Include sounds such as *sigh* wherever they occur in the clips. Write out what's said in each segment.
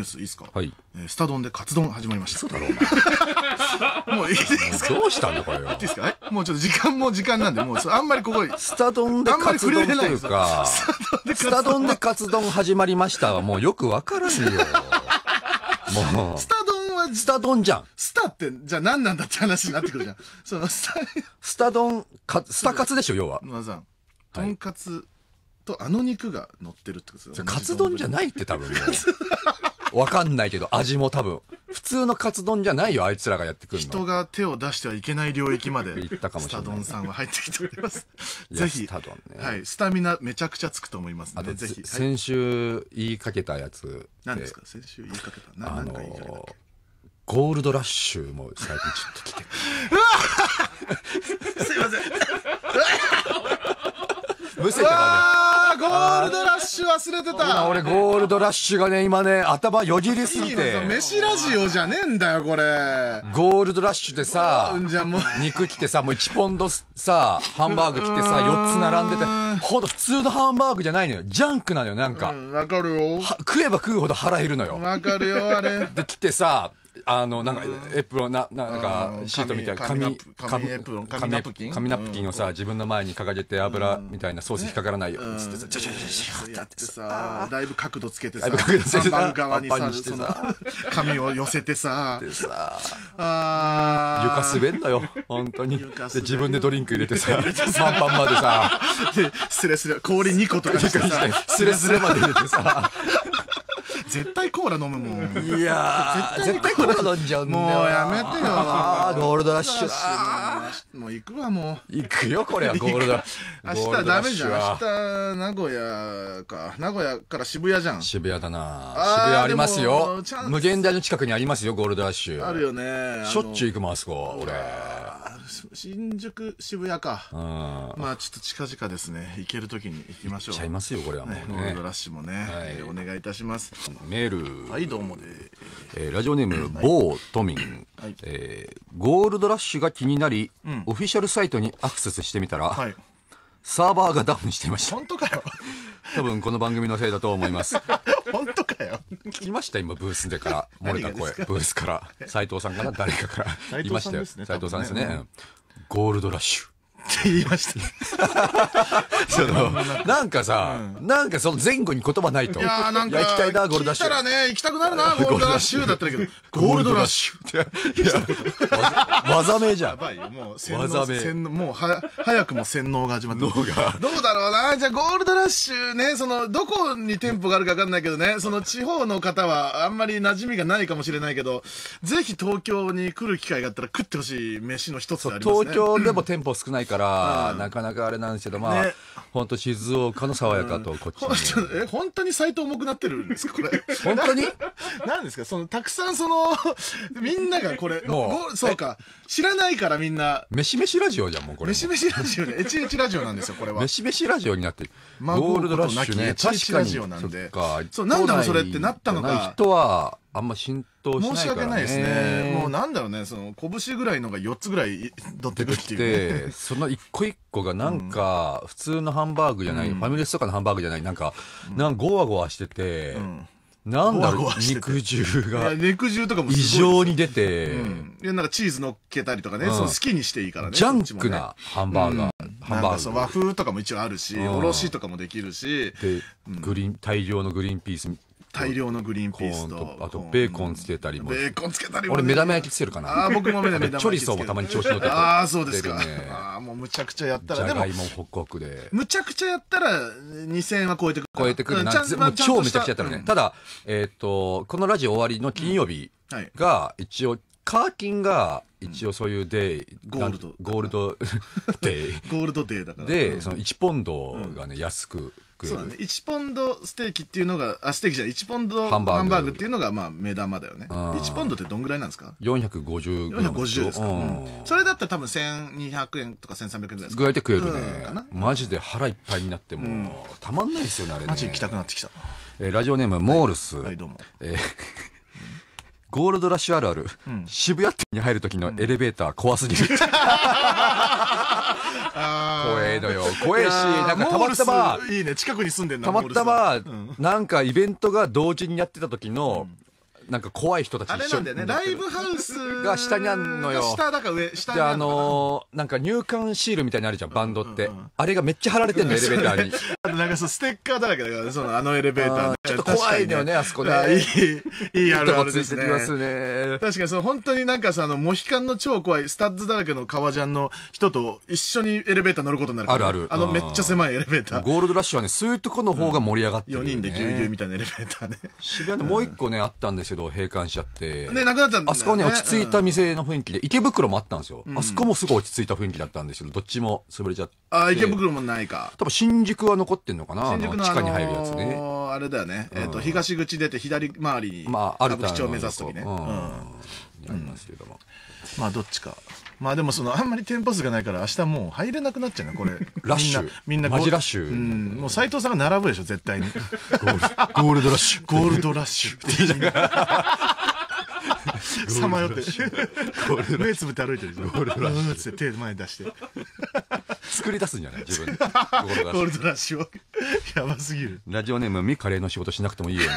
ュースいいですか、はいえー、スタ丼でカツ丼始まりましただろもういいですかどうしたんだこれはいいですかもうちょっと時間も時間なんでもうあんまりここスタ丼でカツ丼というかスタ丼でカツ丼始まりましたはもうよくわからんよもうスタ丼はスタ丼じゃんスタってじゃあ何なんだって話になってくるじゃんそのスタスタ丼かスタカツでしょ要は野田さんとんかつ、とあの肉が乗ってるってことですよカツ丼じゃないって多分 *laughs* わかんないけど、味も多分。普通のカツ丼じゃないよ、あいつらがやってくるの。人が手を出してはいけない領域まで、行ったかもしれない。スタ丼さんは入ってきております。ぜひ、スタ丼ね。はい、スタミナめちゃくちゃつくと思いますの、で、ぜひ。先週言いかけたやつ。何ですか先週言いかけた。なあのゴールドラッシュも最近ちょっと来てす *laughs* いません。むせてたね。ゴールドラッシュ忘れてた俺ゴールドラッシュがね今ね頭よぎりすぎて飯ラジオじゃねえんだよこれゴールドラッシュでさ肉来てさもう1ポンドさハンバーグ来てさ4つ並んでてほんと普通のハンバーグじゃないのよジャンクなのよなんかわ、うん、かるよ食えば食うほど腹減るのよわかるよあれで来てさあのなんかエプロンななんかシートみたいな紙紙紙ナプキン紙ナプキンをさ自分の前に掲げて油みたいなソース引っかからないよっつってちょちょちょちょってさだいぶ角度つけてさ看板側にさその紙を寄せてさ床滑んのよ本当にで自分でドリンク入れてさ三番までさでスレスレ氷2個とかしてさスレスレまで入れてさ絶対コーラ飲むもんいやー絶対コーラ飲んじゃうんだよもうやめてよあーゴールドラッシュもう行くわもう行くよこれはゴールド *laughs* 明日ダメじゃん明日名古屋か名古屋から渋谷じゃん渋谷だな渋谷ありますよ無限大の近くにありますよゴールドラッシュあるよねしょっちゅう行くもんあそこ俺新宿、渋谷か。あまあ、ちょっと近々ですね、行ける時に行きましょう。ちゃいますよ、これはもうね。ねラッシュもね、はい、えー、お願いいたします。メール。はい、どうもで、えー、ラジオネーム、某都民、えゴールドラッシュが気になり、うん、オフィシャルサイトにアクセスしてみたら、はい、サーバーがダウンしていました。本当かよ。多分この番組のせいだと思います。*laughs* 聞きました今ブースでから漏れた声ブースから斎藤さんかな誰かからいましたよ斎藤,、さんですね、ね、ゴールドラッシュって言いました *laughs* そのなんかさ、なんかその前後に言葉ないといやなんか行きたいなゴールダッシュ聞ったらね行きたくなるなゴールダッシュだったけどゴールドラッシュっていや技名じゃんやばいよもう技名もうは早くも洗脳が始まってどうだろうなじゃあゴールドラッシュねそのどこに店舗があるか分かんないけどねその地方の方はあんまり馴染みがないかもしれないけどぜひ東京に来る機会があったら食ってほしい飯の一つありますね東京でも店舗少ないから、なかなかあれなんですけど、まあ、本当静岡の爽やかと、こっちに。*laughs* え、本当に斎藤重くなってるんですか、これ。本当に *laughs* なんですか、その、たくさんその、*laughs* みんながこれ、そうか、知らないからみんな。めしめしラジオじゃん、もうこれ。めしめしラジオで、エチエチラジオなんですよ、これは。めしめしラジオになってる。ゴールドラッシュね、確かに。ラジオなんで。そう、何だろそれってなったのか。人は、あんま浸透しない、ね、申し訳ないですね。もうなんだろうね、その、拳ぐらいのが4つぐらい取ってくっていう、ね、その一個一個がなんか、普通のハンバーグじゃない、うん、ファミレスとかのハンバーグじゃない、なんか、うん、なんゴワゴワしてて、うん、なんだろう肉汁が。肉汁とかも異常に出て、うん、いや、なんかチーズ乗っけたりとかね、その好きにしていいからね。ジャンクなハンバーガー。ハンバーー。和風とかも一応あるし、おろしとかもできるし。グリーン、大量のグリーンピース大量のグリーンピースとあとベーコンつけたりもベーコンつけたりも、ね、俺目玉焼きつけるかなあ僕も目玉焼きチョリソーもたまに調子乗ってああそうですか、ね、ああもうむちゃくちゃやったらでもホクホクでむちゃくちゃやったら2000円は超えてくる超えてくるな、うん、もう超めちゃくちゃやったらね、うん、ただえっ、ー、とこのラジオ終わりの金曜日が一応、カーキンが一応そういうデイ、うん、ゴールドゴールドデイ *laughs* ゴールドデイだからでその1ポンドがね、安くク。そうだね。1ポンドステーキっていうのが、あ、ステーキじゃない、1ポンドハンバーグっていうのが、まあ、目玉だよね。1ポンドってどんぐらいなんですか ?450 グ450ですか、うん、それだったら多分1200円とか1300円ぐらいですかぐらいで食えるね、うん。マジで腹いっぱいになっても、もたまんないですよね、あれね。マジ行きたくなってきた。えー、ラジオネーム、モールス。はい、はい、どうも。えーゴールドラッシュあるある、うん、渋谷店に入る時のエレベーター怖すぎる、う *laughs* ん、怖えのよ怖えしなんかたまたまいいね近くに住んでんなたまたま、なんかイベントが同時にやってた時の、なんか怖い人たちあれなんだよね。ライブハウスが下にあんのよ。下だか上、下にあのー、なんか入館シールみたいにあるじゃん、バンドって。あれがめっちゃ貼られてんの、エレベーターに。あなんかそステッカーだらけだからね、そのあのエレベーター、ね、ちょっと怖いのよね、あそこね。いい、いいあるあるですね。ね確かにその本当になんかさ、あの、モヒカンの超怖い、スタッズだらけの革ジャンの人と一緒にエレベーター乗ることになる。あるある。あのめっちゃ狭いエレベーター。ゴールドラッシュはね、そういうとこの方が盛り上がってる、ね。4人でぎゅうぎゅうみたいなエレベーターね。渋谷もう一個ね、あったんですけど、ど閉館しちゃってねなくなっちゃったねあそこは落ち着いた店の雰囲気で池袋もあったんですよ、あそこもすごい落ち着いた雰囲気だったんですけどどっちも潰れちゃってあ池袋もないか多分新宿は残ってんのかな新宿の、あのー、地下に入るやつねあれだよね、えっと東口出て左回りにまあある歌舞を目指す時ね、うんありますけどもまあどっちかまあでもそのあんまりテンパ数がないから明日もう入れなくなっちゃうなこれ *laughs* ラッシュみんなみんなマジラッシュうんもう斎藤さんが並ぶでしょ絶対にゴールドラッシュゴールドラッシュさまよって目つぶって歩いてるゴールドラッシュって手前出して作り出すんじゃない自分で *laughs* ゴールドラッシュをやばすぎるラジオネームみカレーの仕事しなくてもいいよね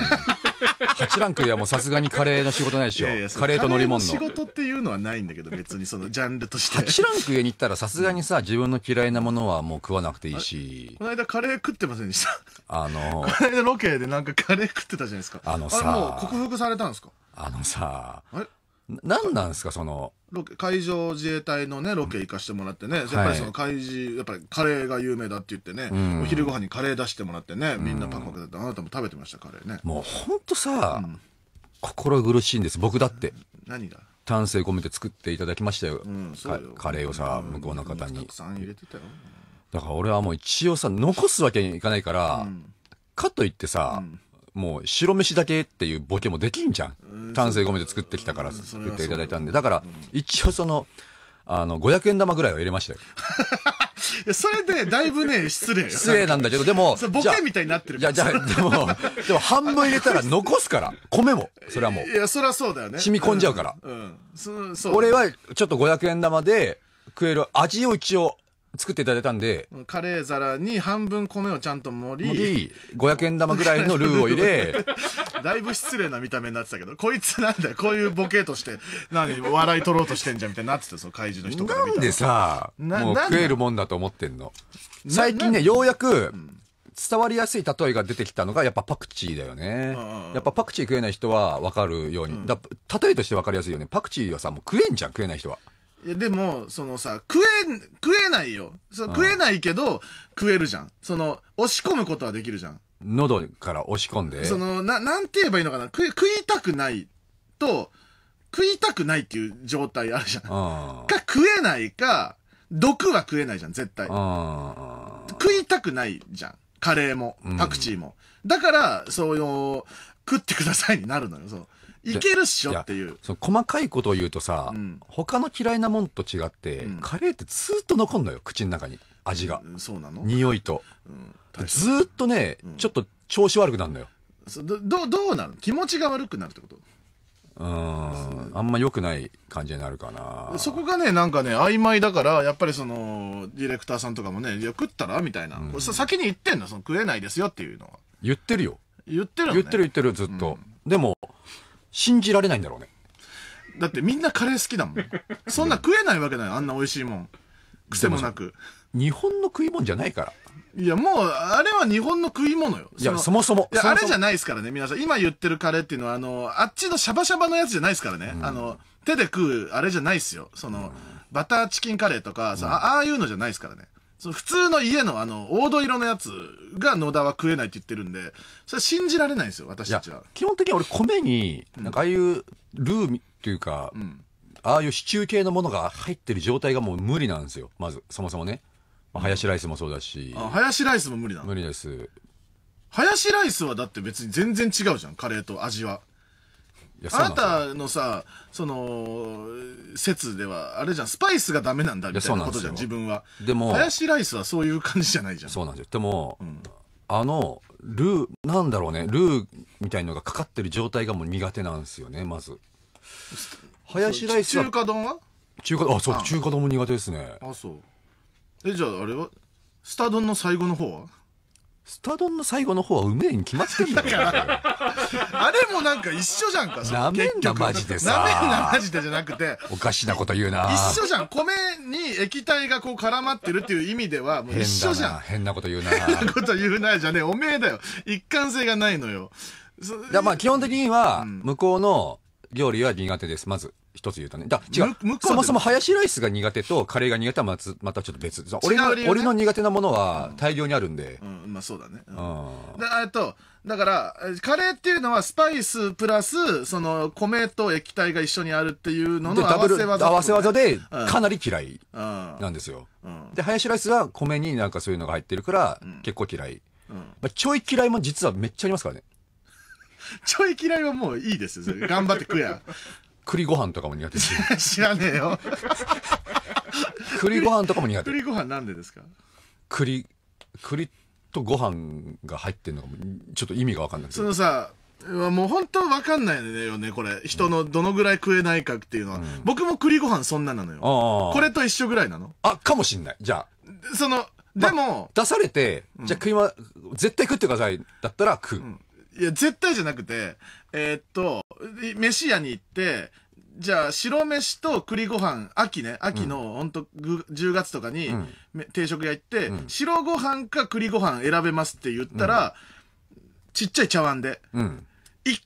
8ランクいやもうさすがにカレーの仕事ないでしょ。いやいやカレーと乗り物の。仕事っていうのはないんだけど、別にそのジャンルとして。8ランク上に行ったらさすがにさ、自分の嫌いなものはもう食わなくていいし。この間カレー食ってませんでした。あのこの間ロケでなんかカレー食ってたじゃないですか。あのさ、あれもう克服されたんですかあのさ、あれ何なんですかそのロケ海上自衛隊のねロケ行かしてもらってね、やっぱりその海事やっぱりカレーが有名だって言ってね、うんお昼ご飯にカレー出してもらってねみんなパクパクだって、あなたも食べてましたカレーねもうほんとさ、うん心苦しいんです僕だって何が丹精込めて作っていただきましたよ,、うんそうよカレーをさ、向こうの方にたくさん入れてたよだから俺はもう一応さ残すわけにいかないから、うんかといってさ、うんもう白飯だけっていうボケもできんじゃん。丹精込めて作ってきたから作っていただいたんで。だから、一応その、あの、500円玉ぐらいは入れましたよ。*laughs* それで、だいぶね、失礼。失礼なんだけど、でも。ボケみたいになってるいや、じゃあ、でも、*laughs* でも半分入れたら残すから、米も。それはもう。いや、それはそうだよね。染み込んじゃうから。うん。うん、そそう、俺は、ちょっと500円玉で食える味を一応作っていただいたんで、カレー皿に半分米をちゃんと盛り、500円玉ぐらいのルーを入れ、*laughs* だいぶ失礼な見た目になってたけど、こいつなんだよ、こういうボケとして、何、笑い取ろうとしてんじゃんみたいになってた、その怪獣の人から見たなんでさ、もう食えるもんだと思ってんの。最近ね、ようやく、伝わりやすい例えが出てきたのが、やっぱパクチーだよね。やっぱパクチー食えない人は分かるように。うん、だ例えとして分かりやすいよね。パクチーはさ、もう食えんじゃん、食えない人は。いやでも、そのさ、食え、食えないよ。そ食えないけど、食えるじゃん。その、押し込むことはできるじゃん。喉から押し込んで。その、な、なんて言えばいいのかな。食い、食いたくないと、食いたくないっていう状態あるじゃん。か、食えないか、毒は食えないじゃん、絶対。食いたくないじゃん。カレーも、パクチーも。うん、だから、そういう、食ってくださいになるのよ、そう。いけるっしょっていうその細かいことを言うとさ、うん、他の嫌いなもんと違って、うん、カレーってずっと残んのよ口の中に味が、うん、そうなの匂いと、うん、ずっとね、ちょっと調子悪くなるのよどどどうなの気持ちが悪くなるってことうん、あんま良くない感じになるかな。そこがね、なんかね、曖昧だから、やっぱりその、ディレクターさんとかもね、食ったらみたいな。うん、先に言ってんの、その食えないですよっていうのは。言ってるよ。言ってる、ね、言ってる言ってる、ずっと。うん、でも、信じられないんだろうね。だってみんなカレー好きだもん。そんな食えないわけないあんな美味しいもん。癖もなく。日本の食い物じゃないから。いや、もう、あれは日本の食い物よ。いや、そもそも。いや、あれじゃないですからね、皆さん。今言ってるカレーっていうのは、あの、あっちのシャバシャバのやつじゃないですからね。うん、あの、手で食う、あれじゃないですよ。その、うん、バターチキンカレーとか、うん、ああいうのじゃないですからね。その普通の家のあの、黄土色のやつが野田は食えないって言ってるんで、それ信じられないんですよ、私たちは。基本的に俺米に、なんかああいうルーっていうか、うん、ああいうシチュー系のものが入ってる状態がもう無理なんですよ、まず、そもそもね。まあ、ライスもそうだし。林ライスも無理なの無理です。林ライスはだって別に全然違うじゃん、カレーと味は。あなたのさその説ではあれじゃんスパイスがダメなんだみたいなことじゃん自分はでも林ライスはそういう感じじゃないじゃんそうなんですよでも、あのルーなんだろうねルーみたいのがかかってる状態がもう苦手なんですよねまず林ライスは中華丼は中華あそう中華丼も苦手ですねあそうえじゃああれはスタ丼の最後の方はスタドンの最後の方はうめえに決まってんだよ。あれもなんか一緒じゃんか。なめんなマジでさ。なめんなマジでじゃなくて。おかしなこと言うな。一緒じゃん。米に液体がこう絡まってるっていう意味では、もう一緒じゃん。変なこと言うな。変なこと言うなじゃねえ。おめえだよ。一貫性がないのよ。だまあ基本的には、向こうの料理は苦手です、まず。一つ言うとね。だ違う。そもそもハヤシライスが苦手とカレーが苦手はまつまたちょっと別。俺の、ね、俺の苦手なものは大量にあるんで。うん、うん、まあそうだね。うん。あと、だから、カレーっていうのはスパイスプラス、その、米と液体が一緒にあるっていうのの合わせ技、ね、合わせ技で、かなり嫌いなんですよ。うん、うん、で、ハヤシライスは米になんかそういうのが入ってるから、結構嫌い。うん、まあ、ちょい嫌いも実はめっちゃありますからね。*laughs* ちょい嫌いはもういいですよ。頑張って食や。栗ご飯とかも苦手です *laughs* 知らねえよ栗ご飯とかも苦手栗ご飯なんでですか栗栗とご飯が入ってんのがちょっと意味が分かんないそのさもう本当わかんないよね、これ。人のどのぐらい食えないかっていうのは。うん、僕も栗ご飯そんななのよ。これと一緒ぐらいなのあ、かもしんない。じゃあ。その、でも、ま出されて、じゃあ食いま、うん、絶対食ってください。だったら食う。うん、いや、絶対じゃなくて、えー、っと、飯屋に行って、じゃあ、白飯と栗ご飯、秋ね、秋の、ほんと、10月とかに、定食屋行って、うん、白ご飯か栗ご飯選べますって言ったら、うん、ちっちゃい茶碗で、うん、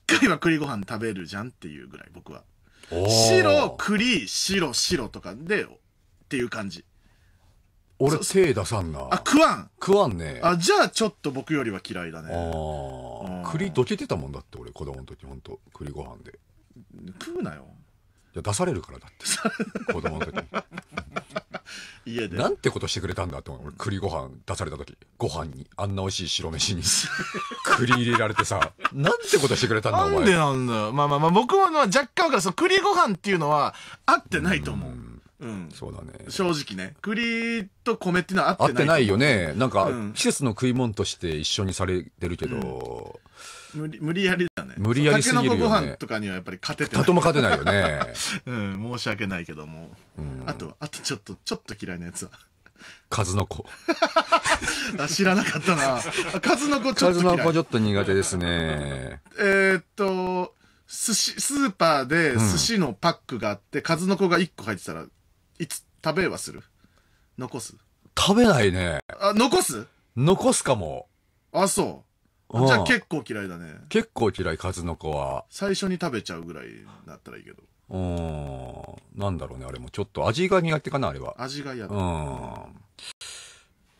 回は栗ご飯食べるじゃんっていうぐらい、僕は。白、栗、白、白とかで、っていう感じ。俺手出さんな。あ、食わん。食わんね。あ、じゃあちょっと僕よりは嫌いだね。ああ。栗どけてたもんだって俺子供の時ほんと。栗ご飯で。食うなよ。いや出されるからだって。さ *laughs* 子供の時。家で。なんてことしてくれたんだって俺栗ご飯出された時。ご飯に、あんな美味しい白飯に。*laughs* 栗入れられてさ。なんてことしてくれたんだお前。なんでなんだよ。まあまあまあ僕は若干からその栗ご飯っていうのは合ってないと思う。ううん。そうだね。正直ね。栗と米っていうのは合合ってない。よね。なんかうん、季節の食い物として一緒にされてるけど、無理無理やりだね。無理やりすぎるよねタケご飯とかにはやっぱり勝ててなたと。も勝てないよね。*laughs* うん、申し訳ないけども。うんあと、あとちょっと、ちょっと嫌いなやつは。数の子。*laughs* あ知らなかったな。数の子ちょっ数と嫌の子ちょっと苦手ですね。えーっと、寿司、スーパーで寿司のパックがあって、数の子が1個入ってたらいつ、食べはする残す食べないね。あ、残す残すかも。あ、そう。じゃあ結構嫌いだね。結構嫌い、数の子は。最初に食べちゃうぐらいだったらいいけど。うん。なんだろうね、あれも。ちょっと味が苦手かな、あれは。味が嫌だ。うん。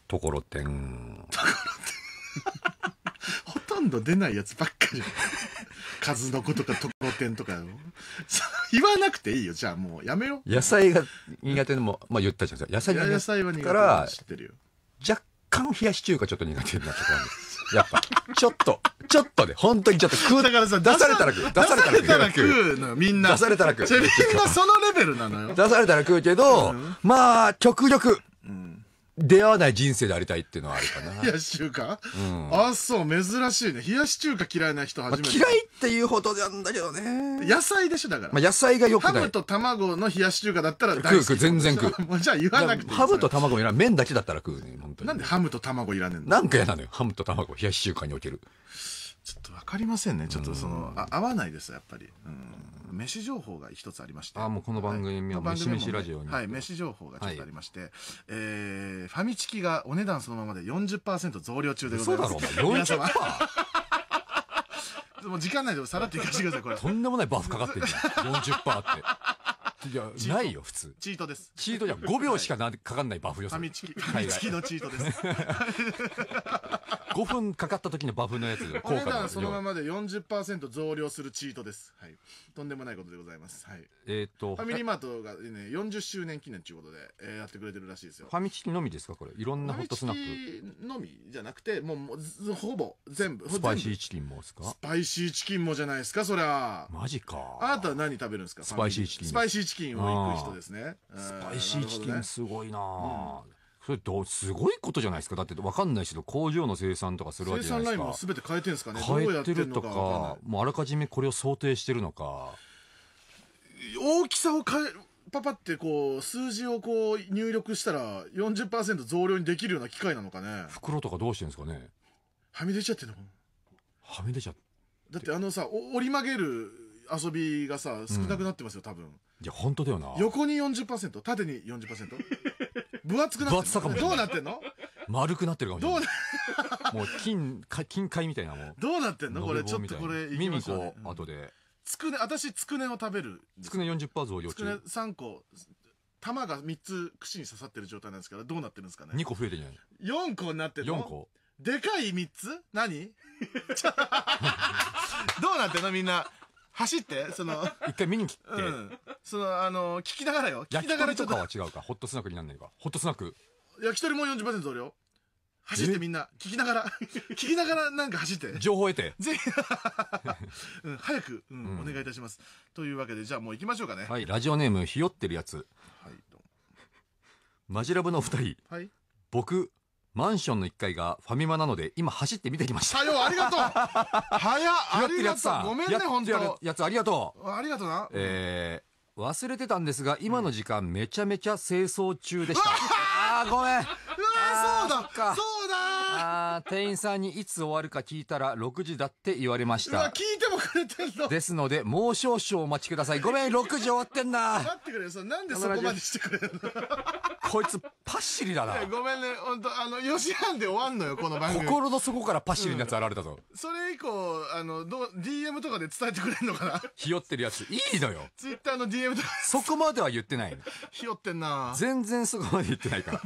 ところてん。ところてん。*laughs* ほとんど出ないやつばっかじゃん。数の子とかところてんとか *laughs* 言わなくていいよじゃあもうやめよう野菜が苦手でもまあ言ったじゃん野菜が苦手から知ってるよ若干冷やし中華ちょっと苦手になってたやっぱちょっとちょっとで、ね、本当にちょっと食うだからさ出されたら食う出されたら食うのみんな出されたら食うみんなそのレベルなのよ出されたら食うけど、うん、まあ極力出会わない人生でありたいっていうのはあるかな。*laughs* 冷やし中華、うん、あ、そう、珍しいね。冷やし中華嫌いな人初めて、まあ、嫌いっていうほどなんだけどね。野菜でしょ、だから。まあ、野菜がよくない。ハムと卵の冷やし中華だったら大好き。食う食う、全然食う。*laughs* もうじゃあ言わなくてハムと卵いらん。麺だけだったら食うね、本当に。なんでハムと卵いらねえんだなんか嫌なのよ。ハムと卵、冷やし中華における。かりませんねちょっとその、あ合わないですやっぱり、うん、飯情報が一つありましてあもうこの番組は、飯飯ラジオにはい飯情報がちょっとありまして、はい、えー、ファミチキがお値段そのままで40%増量中でございますそうだろう40% *laughs* もう時間内でさらっていかせてくださいこれとんでもないバフかかってるじゃん40%っていや、ないよ、普通。チートです。チートじゃ5秒しかなかかんないバフよ。ファミチキ。ファミチキのチートです。5 *laughs* 分かかった時のバフのやつ。お段そのままで40%増量するチートです。はい。とんでもないことでございます。はい。えっ、と。ファミリーマートがね、40周年記念ということで、えー、やってくれてるらしいですよ。ファミチキのみですかこれ。いろんなホットスナッキのみじゃなくて、もう、もうほぼ、全部。スパイシーチキンもですかスパイシーチキンもじゃないですかそりゃ。マジか。あなたは何食べるんですかスパイシーチキン。スパイシーチキンを行く人ですね。スパイシーチキンすごいなそれどすごいことじゃないですかだって分かんない人工場の生産とかするわけじゃないですか。生産ラインも全て変えてるんですかね変えてるとかかもうあらかじめこれを想定してるのか。大きさを変え、パパってこう、数字をこう入力したら40%増量にできるような機械なのかね。袋とかどうしてるんですかねはみ出ちゃってんのはみ出ちゃって。だってあのさ、折り曲げる遊びがさ、少なくなってますよ、多分。いや、本当だよな。横に40%、縦に40%。分厚くなってる。分厚さかもどうなってんの丸くなってるかもしれどうな、もう金、金塊みたいなもう。どうなってんのこれ、ちょっとこれ、行見きましょうね行こう、後で。つくね、私、つくねを食べる。つくね40%増量つくね中。3個、玉が3つ串に刺さってる状態なんですから、どうなってるんですかね2個増えてんじゃない ?4 個になってるの ?4 個でかい3つ何ち *laughs* どうなってんのみんな。走って、その。一回見に来て。うん。その、あの、聞きながらよ。聞きながらちょっと。とかは違うか。ホットスナックになんないか。ホットスナック。焼き鳥も40%増量。走ってみんな、聞きながら、*laughs* 聞きながらなんか走って。情報得て。*laughs* ぜひ、*laughs* うん、早く、うん、うん、お願いいたします。というわけで、じゃあもう行きましょうかね。はい、ラジオネーム、ひよってるやつ。はい、マジラブの二人。はい。僕、マンションの1階がファミマなので、今走って見てきました。はよ、ありがとう早ありがとうごめんね、本当とやつありがとうありがとうな。えー、忘れてたんですが、今の時間めちゃめちゃ清掃中でした。ああ、ごめん。うわそうだそう店員さんにいつ終わるか聞いたら6時だって言われましうわ、た。聞いてもくれてんのですので、もう少々お待ちください。ごめん、6時終わってんな。待ってくれよ。なんでそこまでしてくれるのこいつ、パッシリだな。ごめんね。本当あの、4時半で終わんのよ、この番組。心の底からパッシリなやつ現れたぞ。それ以降、あの、どう、DM とかで伝えてくれんのかなひよってるやつ。いいのよ。?Twitter の DM とか、そこまでは言ってない。ひよってんな全然そこまで言ってないから。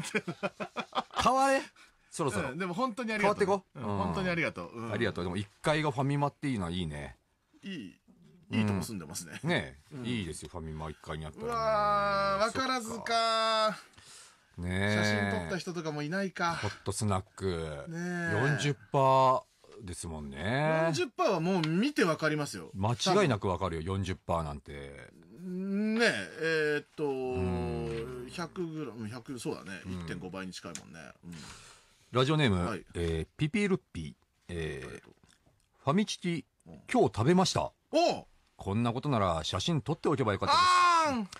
変われそろそろ。でも本当にありがとう。変わってこう本当にありがとう。ありがとう。でも1階がファミマっていいはいいね。いい、いいとこ住んでますね。ねえ、いいですよ、ファミマ1階にあったうわー、わからずか。ね。写真撮った人とかもいないか。ホットスナック。ねえ40%ですもんね。40%はもう見てわかりますよ。間違いなくわかるよ、40%なんて。ねえ、えーっと、100g、100、そうだね。1.5倍に近いもんね。うんラジオネーム、はいえー、ピピルッピ、えー、ファミチキ、今日食べました。おこんなことなら写真撮っておけばよかったです。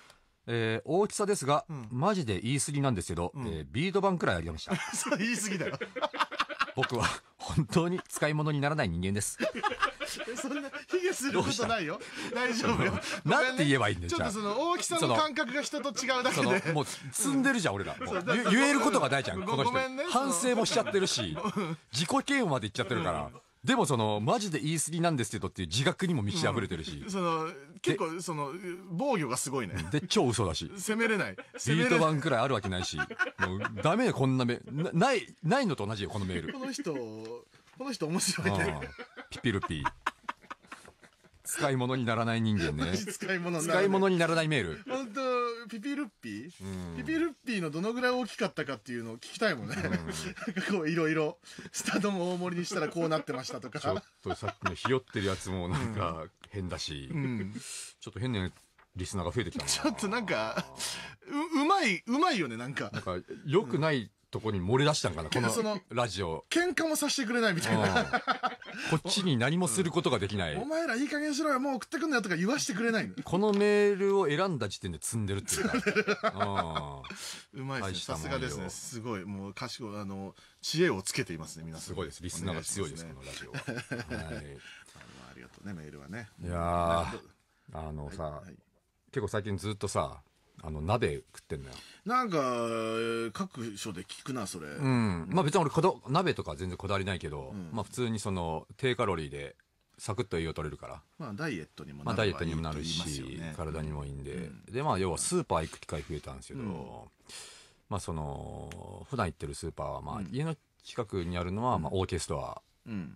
えー、大きさですが、うん、マジで言い過ぎなんですけど、うん、えー、ビート板くらいありました。*laughs* そう言い過ぎだよ。僕は本当に使い物にならない人間です。そんな、卑下することないよ。大丈夫よ。*laughs* なんて言えばいいんだよ、ちょっとその、大きさの感覚が人と違うだけで。もう、積んでるじゃん、俺ら。言えることがないじゃん、この人。反省もしちゃってるし、*laughs* 自己嫌悪まで言っちゃってるから。でもその、マジで言い過ぎなんですけどっていう自覚にも満ち溢れてるし。その、結構その、防御がすごいね。で、超嘘だし。攻めれない。ビート版くらいあるわけないし。もう、ダメよ、こんなメな、ない、ないのと同じよ、このメール。この人、この人面白いね。ピピルピー。*laughs* 使い物にならない人間ね。使い物にならない。使い物にならないメール。本当ピピルッピー、うん、ピピルッピーのどのぐらい大きかったかっていうのを聞きたいもんね。うん、なんかこういろいろ、スタドも大盛りにしたらこうなってましたとか。*laughs* ちょっとさっきのひよってるやつもなんか変だし、うん、ちょっと変なリスナーが増えてきたちょっとなんか、う、うまい、うまいよね、なんか。なんか、良くないとこに漏れ出したんかな、このラジオ。喧嘩もさせてくれないみたいな。こっちに何もすることができない。お前らいい加減しろよ、もう送ってくんなよとか言わしてくれないこのメールを選んだ時点で積んでるっていうか。*laughs* うまいですね。さすがですね。すごい。もう賢い、あの、知恵をつけていますね、皆さん。すごいです。リスナーが強いです、このラジオ。*laughs* はい。ありがとうね、メールはね。いやあのさ、結構最近ずっとさ、あの、鍋食ってんのよ。なんか、各所で聞くな、それ。うん。まあ別に俺こだ、鍋とか全然こだわりないけど、うん、まあ普通にその、低カロリーで、サクッと栄養取れるから。まあダイエットにもなる、まあ、ダイエットにもなるし、ね、体にもいいんで、うん、で、まあ要はスーパー行く機会増えたんですけど、うん、まあその、普段行ってるスーパーは、まあ家の近くにあるのは、まあオーケストア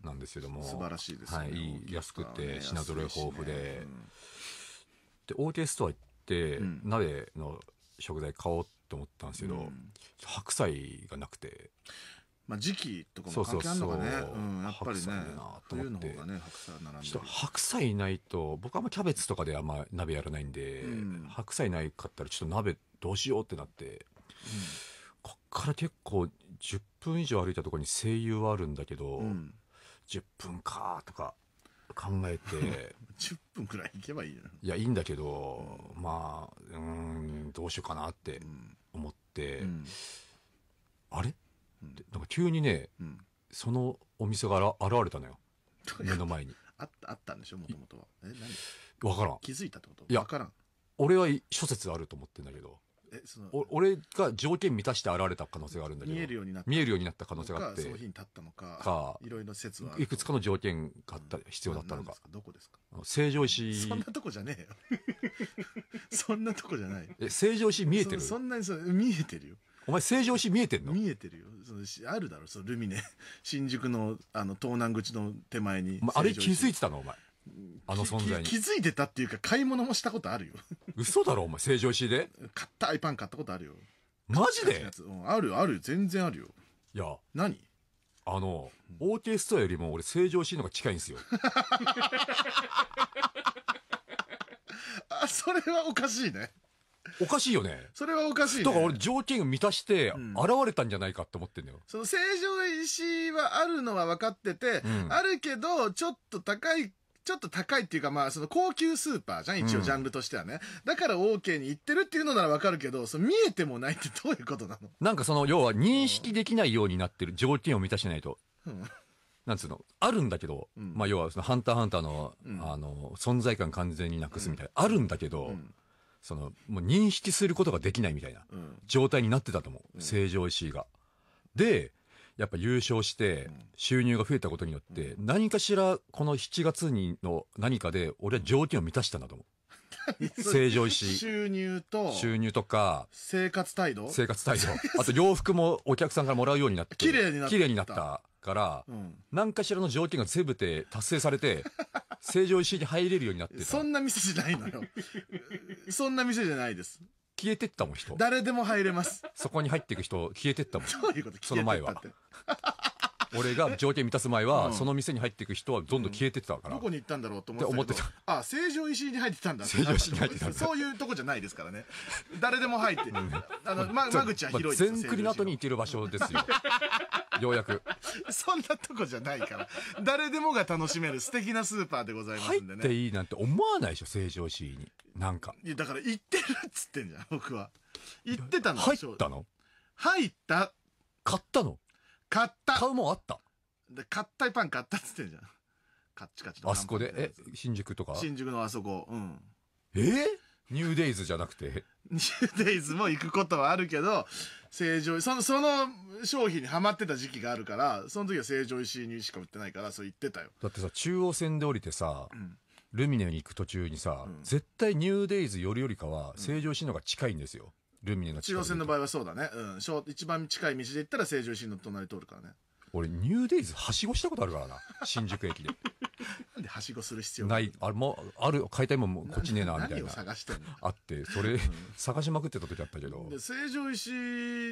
なんですけども。素晴らしいですね。はい、安くて品揃え豊富で。で、オーケストア行っ、鍋の食材買おうと思ったんですけど、白菜がなくて。まあ、時期とかも関係あるのかねそうそうそう、うやっぱりね冬のね白菜並んで白菜ないと僕はあんまキャベツとかであんま鍋やらないんで、うん、白菜ないかったらちょっと鍋どうしようってなって、うん、こっから結構10分以上歩いたところに声優はあるんだけど、うん、10分かとか考えて。10 *laughs* 分くらい行けばいいん。いや、いいんだけど、うん、まあ、うん、どうしようかなって思って、うん、あれ、うん、なんか急にね、そのお店が現れたのよ。目の前に。あった、あったんでしょもともとは。え、何わからん。気づいたってこといや、わからん。俺は諸説あると思ってんだけど。そのお俺が条件満たして現れた可能性があるんだけど。見えるようになった。見えるようになった可能性があって。商品立ったのか、かいろいろ説はいくつかの条件があった、必要だったのか。かどこですか成城石。そんなとこじゃねえよ。*laughs* そんなとこじゃない。え、成城石見えてるそんなにそ見えてるよ。お前成城石見えてんの見えてるよ。そのあるだろ、そのルミネ。新宿の、あの、東南口の手前に。まあ、あれ気づいてたのお前。あの存在に。気づいてたっていうか、買い物もしたことあるよ。嘘だろ、お前、成城石井で。買った iPad 買ったことあるよ。マジで、うん、あるある、全然あるよ。いや。何あの、オーケーストアよりも俺、成城石井の方が近いんですよ。*laughs* あ、それはおかしいね。おかしいよね。それはおかしい、ね。だから俺条件を満たして、現れたんじゃないかって思ってんだよ。うん、その成城石はあるのは分かってて、うん、あるけど、ちょっと高いちょっと高いっていうか、まあ、その高級スーパーじゃん、一応ジャンルとしてはね。だから OK に行ってるっていうのならわかるけど、その見えてもないってどういうことなのなんかその、要は認識できないようになってる条件を満たしないと。なんつうの、あるんだけど、うん、まあ要はそのハンターハンターの、うん、あの、存在感完全になくすみたいな、うん、あるんだけど、その、もう認識することができないみたいな、状態になってたと思う。正常石井が。で、やっぱ優勝して収入が増えたことによって何かしらこの7月にの何かで俺は条件を満たしたんだと思う。*laughs* 成城石。収入と、収入とか、生活態度生活態度。あと洋服もお客さんからもらうようになって、綺麗になった。綺麗になったから、うん、何かしらの条件が全て達成されて、*laughs* 成城石に入れるようになってた。そんな店じゃないのよ。そんな店じゃないです。消えてったもん人。誰でも入れます。そこに入っていく人、消えてったもん。どういうことその前は。消えてったって俺が条件満たす前は、その店に入っていく人はどんどん消えてたから。どこに行ったんだろうと思ってた。あ、成城石井に入ってたんだ成城石井に入ってた。そういうとこじゃないですからね。誰でも入って。あの、間口は広いです。全国の後に行ける場所ですよ。ようやく。*laughs* そんなとこじゃないから。誰でもが楽しめる素敵なスーパーでございますんでね。入っていいなんて思わないでしょ、成城石井に。なんか。いや、だから行ってるっつってんじゃん、僕は。行ってたの入ったの入った。買ったの買った買うもんあったで買ったいパン買ったっつってんじゃん。カッチカチのあそこで、え、新宿とか新宿のあそこ、うん。えニューデイズじゃなくて。*laughs* ニューデイズも行くことはあるけど、成城その、その商品にハマってた時期があるから、その時は成城石にしか売ってないから、そう言ってたよ。だってさ、中央線で降りてさ、ルミネに行く途中にさ、絶対ニューデイズよりよりかは、成城石の方が近いんですよ。ルミネの中央線の場合はそうだね。うん。一番近い道で行ったら成城石井の隣通るからね。俺、ニューデイズ、はしごしたことあるからな。新宿駅で。*laughs* なんではしごする必要ない。あれも、ある、買いたいもんもこっちねえな、みたいな。何を探してんのあって、それ、うん、探しまくってた時あったけど。成城石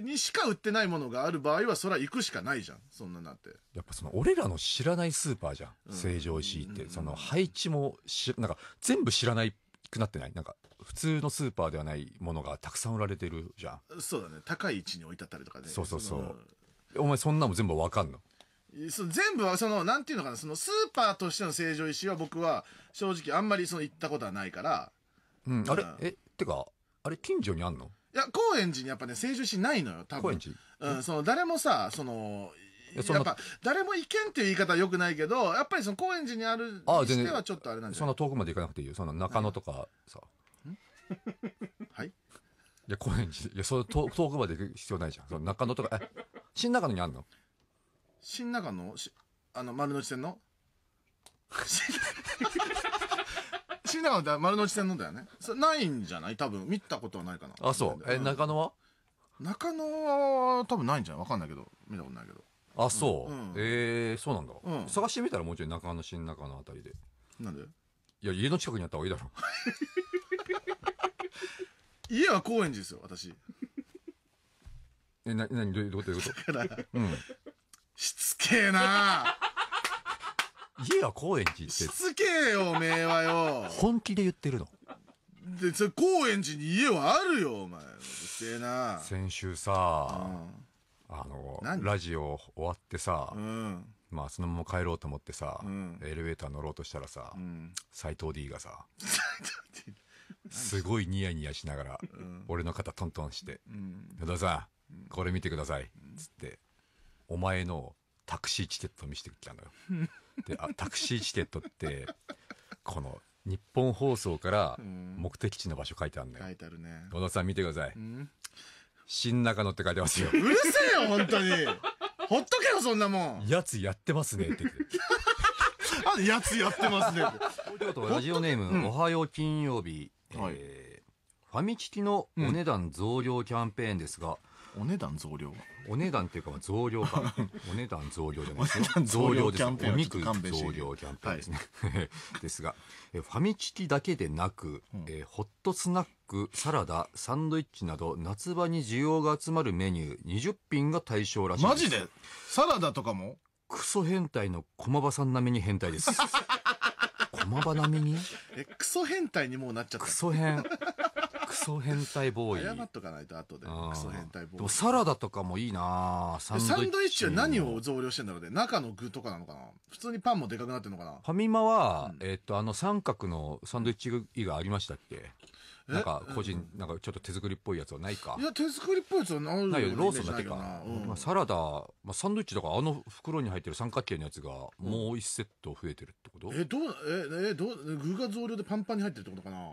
にしか売ってないものがある場合は、そゃ行くしかないじゃん。そんななって。やっぱその、俺らの知らないスーパーじゃん。うん、成城石って、うん、その、配置もし、なんか、全部知らないくなってないなんか、普通のスーパーではないものがたくさん売られてるじゃんそうだね高い位置に置いてあったりとかねそうそうそうお前そんなも全部わかんのその全部は、その、なんていうのかな、そのスーパーとしての成城石井は僕は、正直あんまりその行ったことはないから。うん、あれ、え、ってか、あれ近所にあんのいや、高円寺にやっぱね、成城石井ないのよ、多分。高円寺うん、その、誰もさ、その、そやっぱ、誰も行けんっていう言い方はよくないけど、やっぱりその高円寺にあるにしてはちょっとあれなんでそんな遠くまで行かなくていいよ。その中野とかさ。はいいや、高円寺。いや、それ遠遠くまで行く必要ないじゃん。その中野とか、え、新中野にあんの新中野しあの、丸の内線の *laughs* 新中野って丸の内線のだよね。ないんじゃない多分。見たことはないかな。あ、そう。え、中野は中野は多分ないんじゃないわかんないけど。見たことないけど。あ、そう。うんえー、そうなんだ、うん探してみたらもうちょい中野、新中野あたりで。なんでいや、家の近くにあった方がいいだろ。*laughs* 家は高円寺ですよ、私。*laughs* え、な、なに、どういうことどういうことだから、うん。しつけえな *laughs* 家は高円寺ってし、つけえよ、おめえはよ。本気で言ってるので、それ高円寺に家はあるよ、お前。うるせえな先週さ、うんあの、ラジオ終わってさ、うん。まあ、そのまま帰ろうと思ってさ、んエレベーター乗ろうとしたらさ、斎藤 D がさ、*laughs* 斎藤すごいニヤニヤしながら、俺の肩トントンして、野田さん、これ見てください。つって、お前のタクシーチケット見せてきたのよ。で、あ、*laughs* タクシーチケットって、この、日本放送から目的地の場所書いてあるのよ。書いてあるね。野田さん見てください。新中野って書いてますよ。うるせえよ、本当に。ほっとけよ、そんなもん。やつやってますねって言って。*laughs* やつやってますねって。とラジオネーム、おはよう金曜日。はい、えー、ファミチキのお値段増量キャンペーンですが、うん、お値段増量お値段っていうか増量か *laughs* お値段増量でも、増量ですお肉増量キャンペーンですね、はい、*laughs* ですが、えファミチキだけでなく、えー、ホットスナックサラダサンドイッチなど夏場に需要が集まるメニュー20品が対象らしいですマジでサラダとかもクソ変態の駒場さん並みに変態です *laughs* 駒場並みにえ、クソ変態にもうなっちゃった。クソ変。クソ変態ボーイ。謝っとかないと後で。クソ変態ボーイ。でもサラダとかもいいなサンドイッチ。サンドイッチは何を増量してんだろうね。中の具とかなのかな普通にパンもでかくなってんのかなファミマは、うん、えっと、あの三角のサンドイッチがありましたっけなんか個人、なんかちょっと手作りっぽいやつはないかい。や、手作りっぽいやつはないないよローソンだけか。まあ、サラダ、まあ、サンドイッチだからあの袋に入ってる三角形のやつがもう1セット増えてるってこと、え、どう、え、え、どう、具が増量でパンパンに入ってるってことかな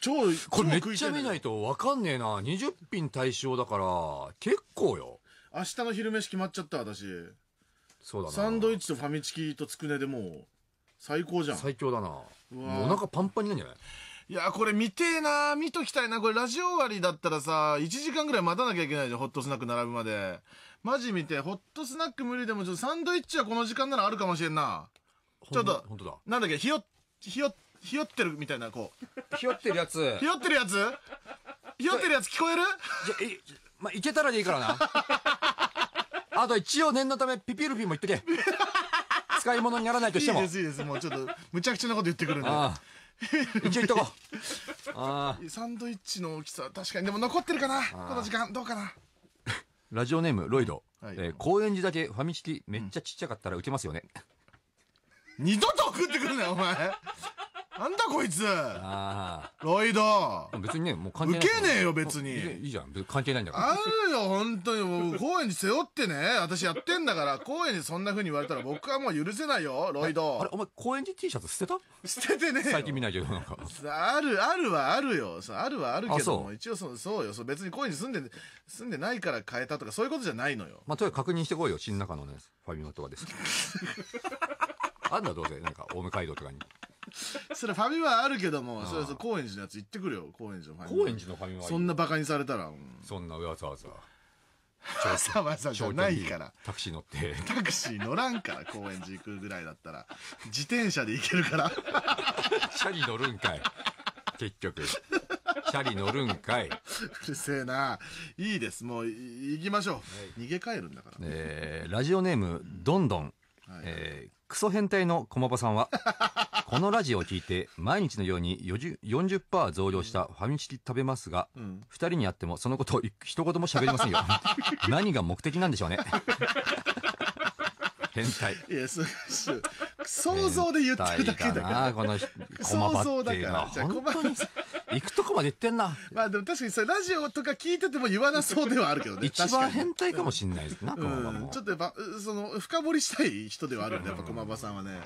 超、これめっちゃ見ないとわかんねえな。20品対象だから、結構よ。明日の昼飯決まっちゃった、私。そうだな。サンドイッチとファミチキとつくねでもう、最高じゃん。最強だな。もうわお腹パンパンになるんじゃないいや、これ見てえな見ときたいなこれラジオ終わりだったらさ、1時間ぐらい待たなきゃいけないじゃん、ホットスナック並ぶまで。マジ見て、ホットスナック無理でも、ちょっとサンドイッチはこの時間ならあるかもしれんな。ちょっと、本当だ。なんだっけ、ひよ、ひよ、ひよってるみたいな、こう。ひよってるやつ。ひよってるやつひよってるやつ聞こえるじゃ、い、まあ、いけたらでいいからな。*laughs* あと一応念のため、ピピルピも言っとけ。*laughs* 使い物にならないとしても。いいです、いいです。もうちょっと、むちゃくちゃなこと言ってくるんで。ああ *laughs* 一応言っとこう *laughs* ああサンドイッチの大きさ確かにでも残ってるかなこの時間どうかな *laughs* ラジオネームロイド、はい、えー、高円寺だけファミチキめっちゃちっちゃかったらウケますよね、うん、二度と送ってくるなお前なんだこいつあロイド別にね、もう関係ない。受けねえよ、別に。いいじゃん、関係ないんだから。あるよ、本当に。もう、高円寺背負ってね、私やってんだから、高円寺そんな風に言われたら僕はもう許せないよ、ロイド。あれ、お前、高円寺 T シャツ捨てた捨ててね最近見ないけど、なんか。ある、あるはあるよ。あるはあるけども、一応そ、そうよ。そう別に高円寺住んで、住んでないから変えたとか、そういうことじゃないのよ。まあ、とにかく確認してこいよ、新中のね、ファミマとかです。*laughs* あんだ、どうせ。なんか、ウム街道とかに。それファミマあるけども、そうそう、高円寺のやつ行ってくるよ、高円寺のファミマ。高円寺のファミマそんなバカにされたら。うん、そんなわざわざ。わざわざじゃないから。タクシー乗って。タクシー乗らんから、高円寺行くぐらいだったら。自転車で行けるから。車に乗るんかい。結局。シャリ乗るんかい。うるせえな。いいです。もう、行きましょう、はい。逃げ帰るんだから。えー、ラジオネーム、どんどん。はい、えー、クソ変態の駒場さんは、このラジオを聞いて、毎日のように40%増量したファミチキ食べますが、二、うん、人に会ってもそのことを一言も喋りませんよ。*laughs* 何が目的なんでしょうね。変態。いや、そう、想像で言ってるだけだから。この想像だから。じゃあ、困る。行くとこまで行ってんな。まあでも確かにそれラジオとか聞いてても言わなそうではあるけどね。一番変態かもしんないですな、駒、場、ん、も。ちょっとやっぱ、その、深掘りしたい人ではあるんで、やっぱ駒場さんはね。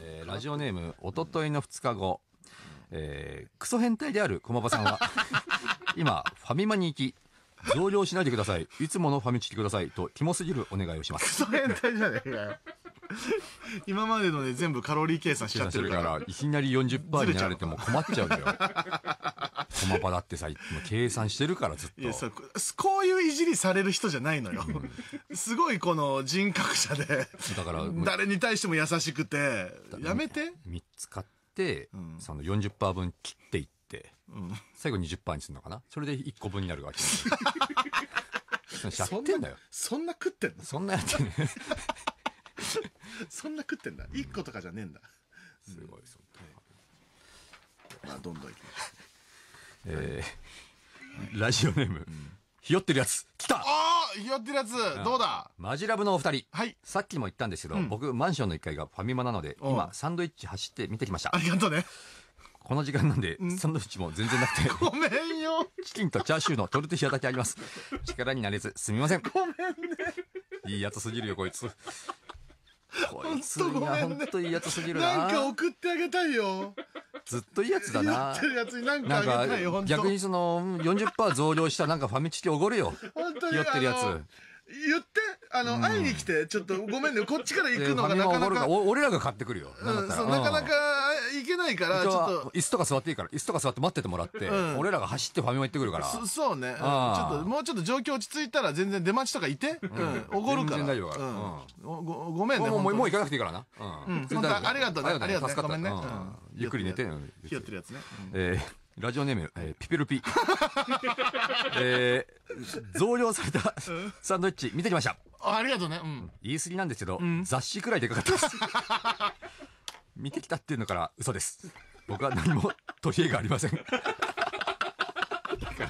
えラジオネーム、おとといの2日後、えクソ変態である駒場さんは、*laughs* 今、ファミマに行き、増量しないでください。いつものファミチキください。と、キモすぎるお願いをしまクす。ソ変態じゃねえかよ。今までのね、全部カロリー計算しちゃってるから。ら、いきなり40%になられても困っちゃうよ。駒場だってさ、計算してるからずっと。いや、そう、こういういじりされる人じゃないのよ。すごいこの人格者で、だから、誰に対しても優しくて、やめて。3つ買って、その40%分切っていっ最後20%にするのかなそれで1個分になるわけです。やってんだよそん。な食ってんのそんなやってんねそんな食ってんだ。1個とかじゃねえんだ。うん、すごいそんな。まあ、どんどんいきます。えー、い、ラジオネーム、うん、ひよってるやつ、来たああひよってるやつ、どうだマジラブのお二人。はい。さっきも言ったんですけど、僕、マンションの1階がファミマなので、今、サンドイッチ走って見てきました。ありがとうね。この時間なんで、サンドイッチも全然なくて。*laughs* ごめんよ。チキンとチャーシューのトルティアだけあります。*laughs* 力になれず、すみません。ごめんね。いいやつすぎるよ、こいつ。こいつ、いや、ほといいやつすぎるな。なんか送ってあげたいよ。ずっといいやつだな。やってるつなんかあげたいよ逆にその、40%増量したなんかファミチキおごるよ。本当に。酔ってるやつ。言って、あの、会いに来て、ちょっとごめんね、こっちから行くのがなかなか。俺らが買ってくるよ。うん、そう、なかなか、いけないから、ちょっと。椅子とか座っていいから、椅子とか座って待っててもらって、うん、俺らが走ってファミマ行ってくるから。そそうね、うちょっと、もうちょっと状況落ち着いたら全然出待ちとかいて。うん。おごるから。全然大丈夫から。うん。ごごめんね。もう、もう行かなくていいからな。うん。うん、ありがとうね。ありがとうね。助かった。ね。ゆっくり寝て。ひよってるやつね。えーラジオネーム、えー、ピペルピ。*laughs* えー、増量されたサンドイッチ見てきました。ありがとうね。うん。言い過ぎなんですけど、うん、雑誌くらいでかかったです。*laughs* 見てきたっていうのから嘘です。僕は何も取り柄がありません。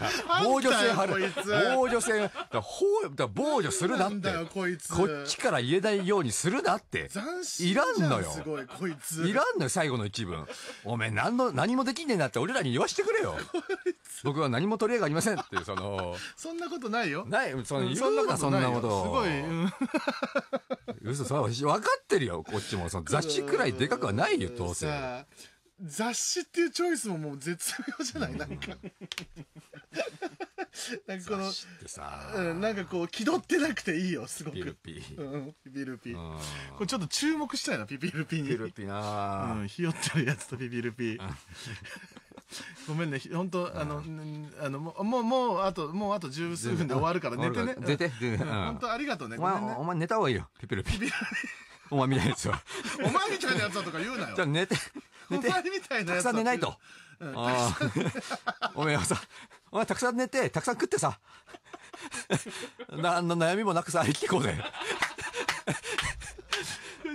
*laughs* 防御線張る。防御線、だほう、だ防御するなって。こいつ。こっちから言えないようにするなって。斬新いらんのよ。すごい、こいつ。いらんのよ、最後の一文。おめえ、何の、何もできねえなって俺らに言わしてくれよ。*laughs* 僕は何も取り柄がありませんっていう、その。そんなことないよ。ない、その、言うな、そんなこと。すごい。うん、嘘、それ分かってるよ、こっちも。その雑誌くらいでかくはないよ、当然。雑誌っていうチョイスももう絶妙じゃない、なんか。*laughs* なんかこの、うん、なんかこう、気取ってなくていいよ、すごく。ピルピ。うん、ピピルピ。これちょっと注目したいな、ピピルピに。ピルピなうん、ひよってるやつとピピルピ。*laughs* ごめんね、本当あの、あの、もう、もう、あと、もうあと十数分で終わるから寝てね。寝て。本当ありがとうね。お前、お前寝た方がいいよ、ピピルピ。*laughs* お前みたいなやつは。お前みたいなやつはとか言うなよ。じゃあ寝て。寝て。お前みたいなやつは。たくさん寝ないと。うん、おめはさお前たくさん寝て、たくさん食ってさ。な、悩みもなくさ、生きこうぜ。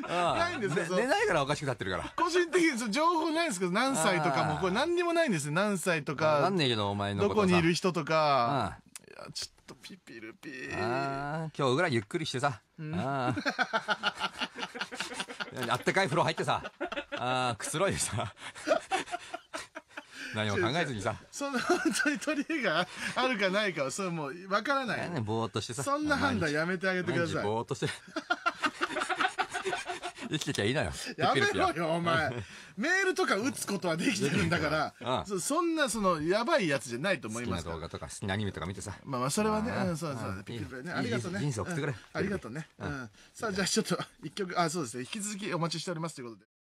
*laughs* ないんですよ。寝ないからおかしくなってるから。個人的に情報ないんですけど、何歳とかも、これ何にもないんですよ。何歳とか。なんねえけど、お前のどこにいる人とか。いや、ちょっとピピルピー。今日ぐらいゆっくりしてさ。あ *laughs* あったかい風呂入ってさ。ああ、くつろいでさ。何も考えずにさ。その本当に取り柄があるかないかは、それもうわからない。ね、ぼーっとしてさ。そんな判断やめてあげてください。ぼーっとして。*laughs* 生きてきゃいいのよ。やめろよ、お前。メールとか打つことはできてるんだから、うん、そんな、その、やばいやつじゃないと思います好きな動画とか、好きなアニメとか見てさ。まあまあ、それはね、うん、そうそう、ピッピね。ありがとうね。人生送ってくれ。ありがとうね。うん。さあ、じゃあちょっと、一曲、あ、そうですね。引き続きお待ちしておりますということで。